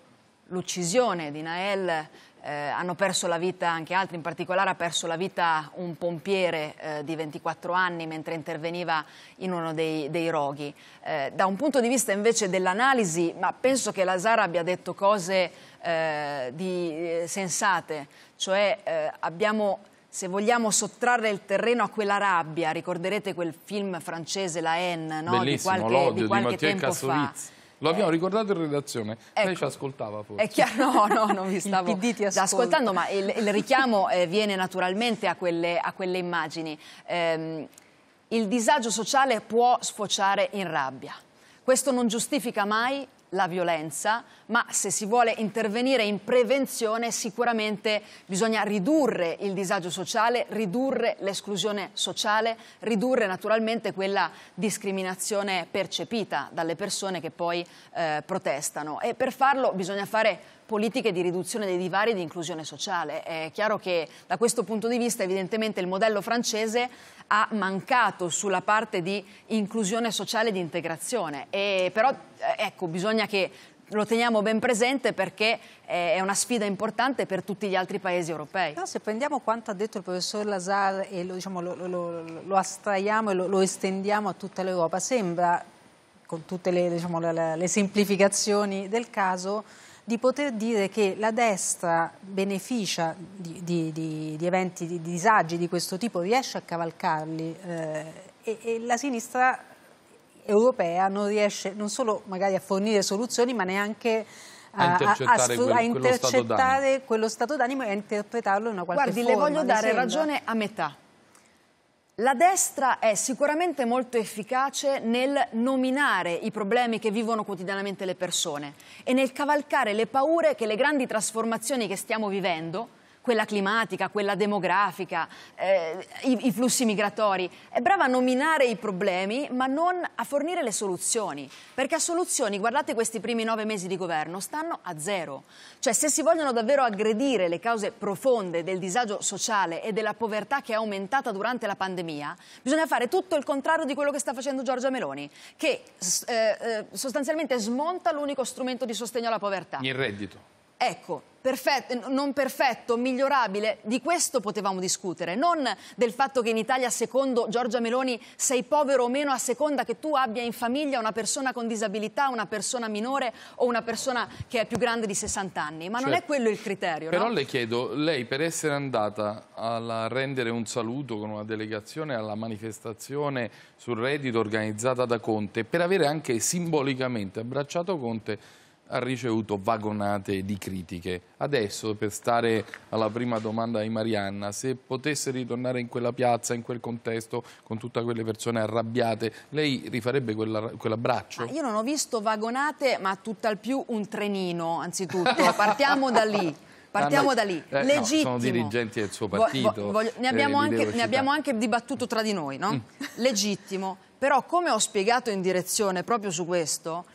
[SPEAKER 3] l'uccisione di Nael eh, hanno perso la vita anche altri, in particolare ha perso la vita un pompiere eh, di 24 anni mentre interveniva in uno dei, dei roghi. Eh, da un punto di vista invece dell'analisi, ma penso che Lazara abbia detto cose eh, di, eh, sensate, cioè eh, abbiamo se vogliamo sottrarre il terreno a quella rabbia, ricorderete quel film francese La Haine no? di qualche, di qualche di tempo Kassovitz. fa.
[SPEAKER 2] Lo abbiamo eh. ricordato in redazione, ecco. lei ci ascoltava forse. È
[SPEAKER 3] chiaro, no, no, non vi stavo ascoltando, ma il, il richiamo eh, viene naturalmente a quelle, a quelle immagini. Ehm, il disagio sociale può sfociare in rabbia. Questo non giustifica mai la violenza, ma se si vuole intervenire in prevenzione sicuramente bisogna ridurre il disagio sociale, ridurre l'esclusione sociale, ridurre naturalmente quella discriminazione percepita dalle persone che poi eh, protestano e per farlo bisogna fare politiche di riduzione dei divari e di inclusione sociale. È chiaro che da questo punto di vista evidentemente il modello francese ha mancato sulla parte di inclusione sociale e di integrazione, e però eh, ecco, bisogna che lo teniamo ben presente perché eh, è
[SPEAKER 1] una sfida importante per tutti gli altri paesi europei. Però se prendiamo quanto ha detto il professor Lazar e lo, diciamo, lo, lo, lo astraiamo e lo, estendiamo a tutta l'Europa, sembra, con tutte le, diciamo, le, le semplificazioni del caso, di poter dire che la destra beneficia di, di, di, di, eventi, di disagi di questo tipo, riesce a cavalcarli eh, e, e la sinistra europea non riesce non solo magari a fornire soluzioni ma neanche a, intercettare, a, a, a intercettare quello stato d'animo e a interpretarlo in una qualche Guardi, forma. Guardi, le voglio dare ragione a metà.
[SPEAKER 3] La destra è sicuramente molto efficace nel nominare i problemi che vivono quotidianamente le persone e nel cavalcare le paure che le grandi trasformazioni che stiamo vivendo quella climatica, quella demografica, eh, i, i flussi migratori. È brava a nominare i problemi, ma non a fornire le soluzioni, perché a soluzioni, guardate questi primi nove mesi di governo, stanno a zero. Cioè se si vogliono davvero aggredire le cause profonde del disagio sociale e della povertà che è aumentata durante la pandemia, bisogna fare tutto il contrario di quello che sta facendo Giorgia Meloni, che eh, eh, sostanzialmente smonta l'unico strumento di sostegno alla povertà. Il
[SPEAKER 2] reddito.
[SPEAKER 3] Ecco, Perfetto, non perfetto, migliorabile, di questo potevamo discutere, non del fatto che in Italia, secondo Giorgia Meloni, sei povero o meno a seconda che tu abbia in famiglia una persona con disabilità, una persona minore o una persona che è più grande di 60 anni, ma cioè, non è certo. quello il criterio. Però no? le
[SPEAKER 2] chiedo, lei per essere andata a rendere un saluto con una delegazione alla manifestazione sul reddito organizzata da Conte, per avere anche simbolicamente abbracciato Conte, ha ricevuto vagonate di critiche. Adesso, per stare alla prima domanda di Marianna, se potesse ritornare in quella piazza, in quel contesto, con tutte quelle persone arrabbiate, lei rifarebbe quell'abbraccio? Quell ah,
[SPEAKER 3] io non ho visto vagonate, ma tutt'al più un trenino, anzitutto. Partiamo da lì. (laughs) Partiamo da lì, eh, no, sono dirigenti
[SPEAKER 2] del suo partito. voglio, ne, eh, abbiamo eh, anche, ne, abbiamo
[SPEAKER 3] anche, dibattuto tra di noi, no? Mm. Legittimo, però come ho spiegato in direzione proprio su questo,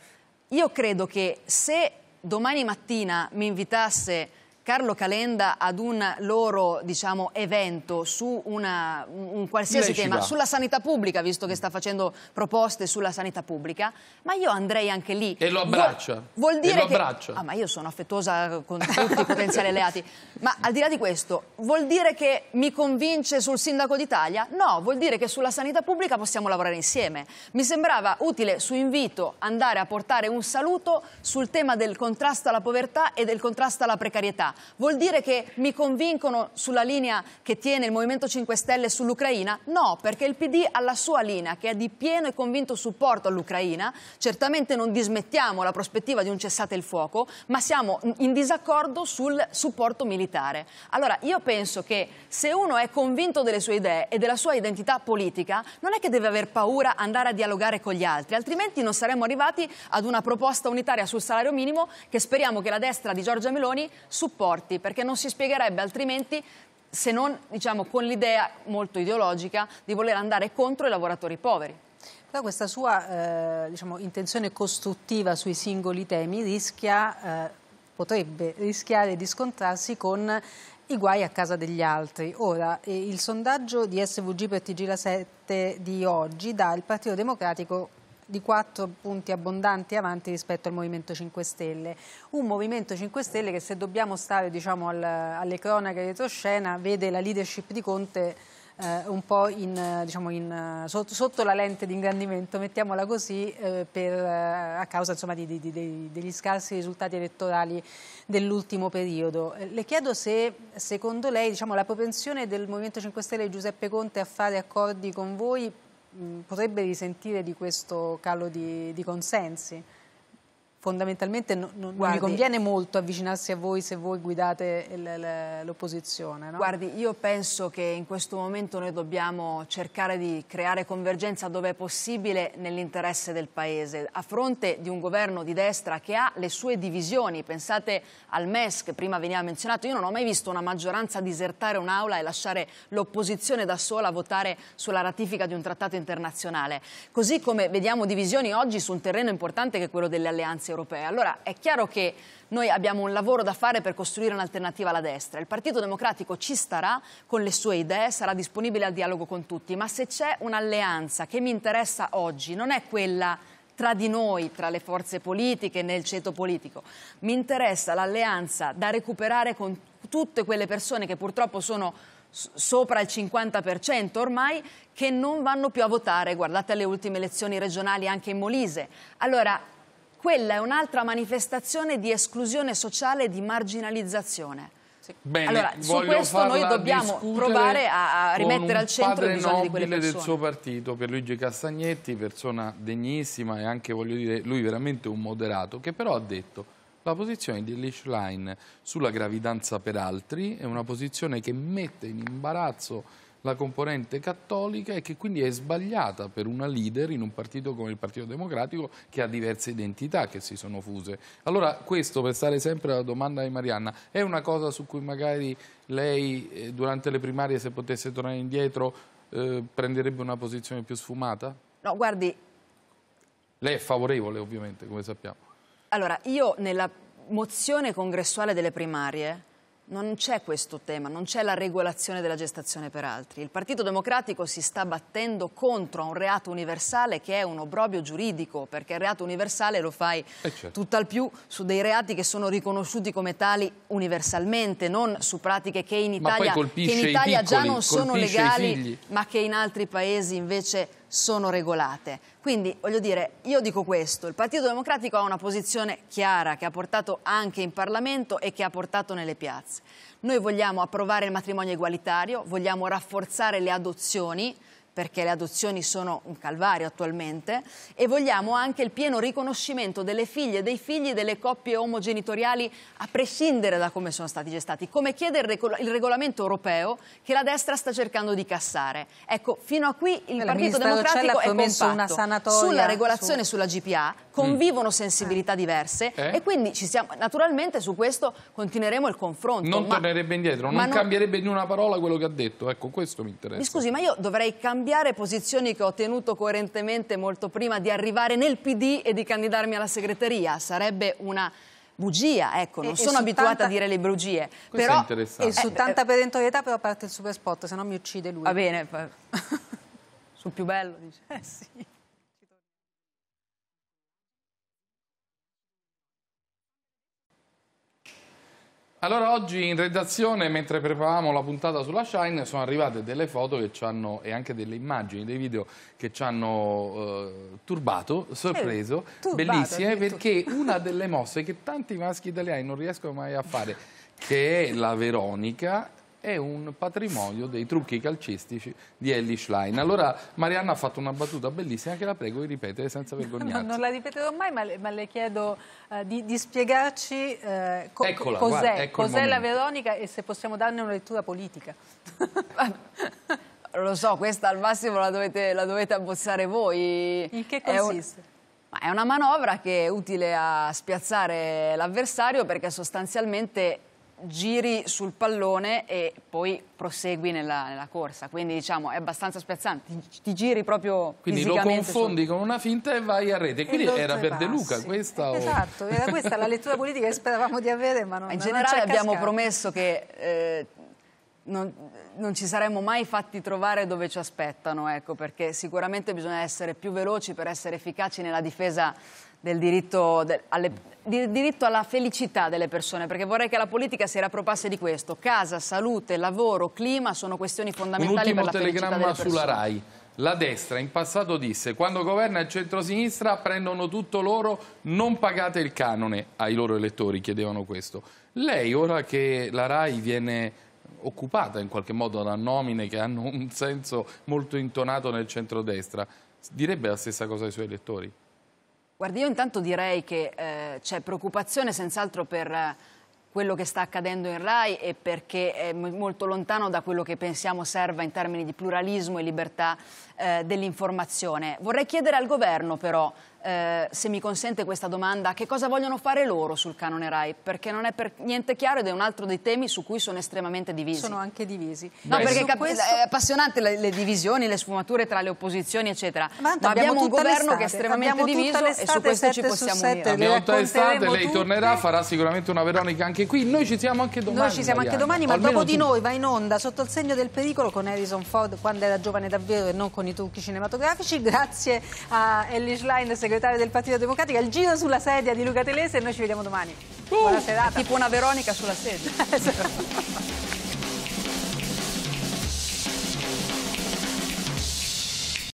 [SPEAKER 3] io credo che se domani mattina mi invitasse Carlo Calenda ad un loro diciamo, evento su una, un qualsiasi Lei tema, sulla sanità pubblica, visto che sta facendo proposte sulla sanità pubblica, ma io andrei anche lì. E lo abbraccia. Vuol, vuol dire che... Abbraccia. Ah, ma io sono affettuosa con tutti i potenziali alleati. Ma al di là di questo, vuol dire che mi convince sul sindaco d'Italia? No, vuol dire che sulla sanità pubblica possiamo lavorare insieme. Mi sembrava utile su invito andare a portare un saluto sul tema del contrasto alla povertà e del contrasto alla precarietà Vuol dire che mi convincono sulla linea che tiene il Movimento 5 Stelle sull'Ucraina? No, perché il PD ha la sua linea, che è di pieno e convinto supporto all'Ucraina. Certamente non dismettiamo la prospettiva di un cessate il fuoco, ma siamo in disaccordo sul supporto militare. Allora, io penso che se uno è convinto delle sue idee e della sua identità politica, non è che deve aver paura andare a dialogare con gli altri, altrimenti non saremmo arrivati ad una proposta unitaria sul salario minimo che speriamo che la destra di Giorgia Meloni supporti rapporti, perché non si spiegherebbe altrimenti se non diciamo, con l'idea molto ideologica di voler andare contro i lavoratori poveri.
[SPEAKER 1] Però questa sua eh, diciamo, intenzione costruttiva sui singoli temi rischia, eh, potrebbe rischiare di scontrarsi con i guai a casa degli altri. Ora, eh, il sondaggio di SVG per TG La 7 di oggi dà al Partito Democratico di 4 punti abbondanti avanti rispetto al Movimento 5 Stelle. Un Movimento 5 Stelle che se dobbiamo stare diciamo, al, alle cronache retroscena vede la leadership di Conte eh, un po' in, diciamo, in, sotto, sotto, la lente di ingrandimento, mettiamola così, eh, per, eh, a causa insomma, di, di, di, degli scarsi risultati elettorali dell'ultimo periodo. Eh, le chiedo se secondo lei diciamo, la propensione del Movimento 5 Stelle di Giuseppe Conte a fare accordi con voi potrebbe risentire di questo calo di, di consensi? fondamentalmente non, non Guardi, vi conviene molto avvicinarsi a voi se voi guidate l'opposizione. No? Guardi, io penso che in questo momento noi
[SPEAKER 3] dobbiamo cercare di creare convergenza dove è possibile nell'interesse del Paese, a fronte di un governo di destra che ha le sue divisioni. Pensate al MES che prima veniva menzionato, io non ho mai visto una maggioranza disertare un'aula e lasciare l'opposizione da sola a votare sulla ratifica di un trattato internazionale. Così come vediamo divisioni oggi su un terreno importante che è quello delle alleanze europee europea. Allora è chiaro che noi abbiamo un lavoro da fare per costruire un'alternativa alla destra. Il Partito Democratico ci starà con le sue idee, sarà disponibile al dialogo con tutti, ma se c'è un'alleanza che mi interessa oggi non è quella tra di noi, tra le forze politiche, nel ceto politico. Mi interessa l'alleanza da recuperare con tutte quelle persone che purtroppo sono sopra il 50% ormai, che non vanno più a votare. Guardate le ultime elezioni regionali anche in Molise. Allora, quella è un'altra manifestazione di esclusione sociale e di marginalizzazione. Sì.
[SPEAKER 1] Bene, allora, su questo noi dobbiamo provare a, a rimettere al
[SPEAKER 3] centro i bisogni di quelle persone. del suo
[SPEAKER 2] partito, Pierluigi Castagnetti, persona degnissima e anche, voglio dire, lui veramente un moderato, che però ha detto la posizione di Elish Line sulla gravidanza per altri è una posizione che mette in imbarazzo la componente cattolica e che quindi è sbagliata per una leader in un partito come il Partito Democratico che ha diverse identità che si sono fuse. Allora questo, per stare sempre alla domanda di Marianna, è una cosa su cui magari lei eh, durante le primarie se potesse tornare indietro eh, prenderebbe una posizione più sfumata? No, guardi... Lei è favorevole ovviamente, come sappiamo.
[SPEAKER 3] Allora, io nella mozione congressuale delle primarie non c'è questo tema, non c'è la regolazione della gestazione per altri. Il Partito Democratico si sta battendo contro un reato universale che è un obbrobio giuridico, perché il reato universale lo fai eh, certo. tutt'al più su dei reati che sono riconosciuti come tali universalmente, non su pratiche che in Italia, che in Italia piccoli, già non sono legali, ma che in altri paesi invece sono sono regolate. Quindi voglio dire, io dico questo, il Partito Democratico ha una posizione chiara che ha portato anche in Parlamento e che ha portato nelle piazze. Noi vogliamo approvare il matrimonio egualitario, vogliamo rafforzare le adozioni, perché le adozioni sono un calvario attualmente, e vogliamo anche il pieno riconoscimento delle figlie e dei figli delle coppie omogenitoriali a prescindere da come sono stati gestati, come chiede il, regol il regolamento europeo che la destra sta cercando di cassare. Ecco, fino a qui il Partito Democratico è compatto. Una sanatoria sulla regolazione su... sulla GPA convivono mm. Eh. sensibilità diverse eh? e quindi ci siamo, naturalmente su questo continueremo il confronto. Non ma,
[SPEAKER 2] tornerebbe indietro, non, non cambierebbe di una parola quello che ha detto, ecco questo mi interessa. Mi scusi,
[SPEAKER 3] ma io dovrei cambiare posizioni che ho tenuto coerentemente molto prima di arrivare nel PD e di candidarmi alla segreteria, sarebbe una bugia, ecco, non e, sono e abituata 80... a dire le
[SPEAKER 1] bugie. Questo però... E su eh, tanta eh, perentorietà però parte il super spot, se no mi uccide lui. Va bene, (laughs) sul più bello dice. Eh sì.
[SPEAKER 2] Allora oggi in redazione, mentre preparavamo la puntata sulla Shine, sono arrivate delle foto hanno, e anche delle immagini, dei video che ci hanno eh, turbato, sorpreso, eh, turbato, bellissime, perché una delle mosse che tanti maschi italiani non riescono mai a fare, che è la Veronica, è un patrimonio dei trucchi calcistici di Ellie Schlein. Allora Marianna ha fatto una battuta bellissima che la prego di ripetere senza (laughs) vergognarsi. No, non
[SPEAKER 1] la ripeterò mai, ma le, ma le chiedo eh, di, di, spiegarci eh, co Eccola, cos'è, ecco cos'è la Veronica e se possiamo darne una lettura politica.
[SPEAKER 3] (laughs) Lo so, questa al massimo la dovete, la dovete abbozzare voi. In che consiste? È una manovra che è utile a spiazzare l'avversario perché sostanzialmente giri sul pallone e poi prosegui nella, nella corsa, quindi diciamo è
[SPEAKER 1] abbastanza spiazzante, ti, ti giri proprio Quindi lo confondi
[SPEAKER 2] sul... con una finta e vai a rete, quindi era per De Luca questa Esatto,
[SPEAKER 1] era questa la lettura politica che speravamo di avere ma non In generale non
[SPEAKER 5] abbiamo
[SPEAKER 3] promesso che eh, non, non, ci saremmo mai fatti trovare dove ci aspettano, ecco, perché sicuramente bisogna essere più veloci per essere efficaci nella difesa del diritto, de, alle, di, diritto alla felicità delle persone, perché vorrei che la politica si rappropasse di questo. Casa, salute, lavoro, clima sono questioni fondamentali per la felicità delle persone. Un telegramma sulla
[SPEAKER 2] RAI. La destra in passato disse quando governa il centrosinistra prendono tutto loro, non pagate il canone ai loro elettori, chiedevano questo. Lei ora che la RAI viene occupata in qualche modo da nomine che hanno un senso molto intonato nel centrodestra, direbbe la stessa cosa ai suoi elettori?
[SPEAKER 3] Guardi, io intanto direi che eh, c'è preoccupazione senz'altro per eh, quello che sta accadendo in RAI e perché è molto lontano da quello che pensiamo serva in termini di pluralismo e libertà eh, dell'informazione. Vorrei chiedere al governo però eh, se mi consente questa domanda, che cosa vogliono fare loro sul canone RAI? Perché non è per niente chiaro ed è un altro dei temi su cui sono estremamente divisi. Sono
[SPEAKER 1] anche divisi. No, Beh, perché cap- questo... è
[SPEAKER 3] appassionante le, le, divisioni, le sfumature tra le opposizioni, eccetera. Ma, Ma abbiamo, un governo che è estremamente diviso e su questo ci possiamo unire.
[SPEAKER 1] Abbiamo tutta l'estate, lei
[SPEAKER 2] tornerà, farà sicuramente una Veronica anche qui. Noi ci siamo anche domani. Noi ci siamo anche domani, ma dopo tu... di noi
[SPEAKER 1] va in onda sotto il segno del pericolo con Harrison Ford quando era giovane davvero e non con i trucchi cinematografici. (laughs) Grazie a Ellie Schlein, segretario segretario del Partito Democratico, il giro sulla sedia di Luca Telese e noi ci vediamo domani. Uh, Buona serata. Tipo una Veronica sulla sedia. (laughs)